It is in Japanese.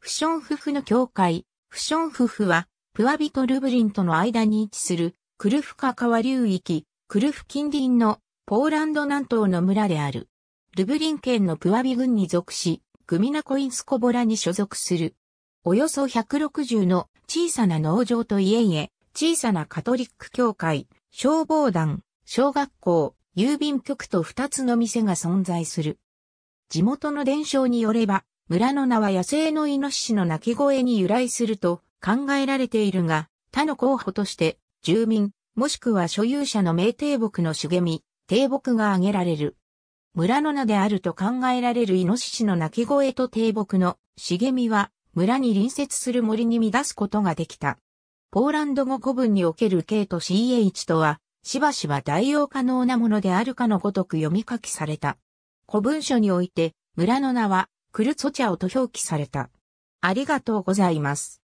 フションフフの教会、フションフフは、プアビとルブリンとの間に位置する、クルフカ川流域、クルフ近隣のポーランド南東の村である。ルブリン県のプアビ郡に属し、グミナコインスコボラに所属する。およそ160の小さな農場と家々、小さなカトリック教会、消防団、小学校、郵便局と2つの店が存在する。地元の伝承によれば、村の名は野生のイノシシの鳴き声に由来すると考えられているが、他の候補として、住民、もしくは所有者の名低木の茂み、低木が挙げられる。村の名であると考えられるイノシシの鳴き声と低木の茂みは、村に隣接する森に乱すことができた。ポーランド語古文における K と CH とは、しばしば代用可能なものであるかのごとく読み書きされた。古文書において、村の名は、クルツォチャオと表記された。ありがとうございます。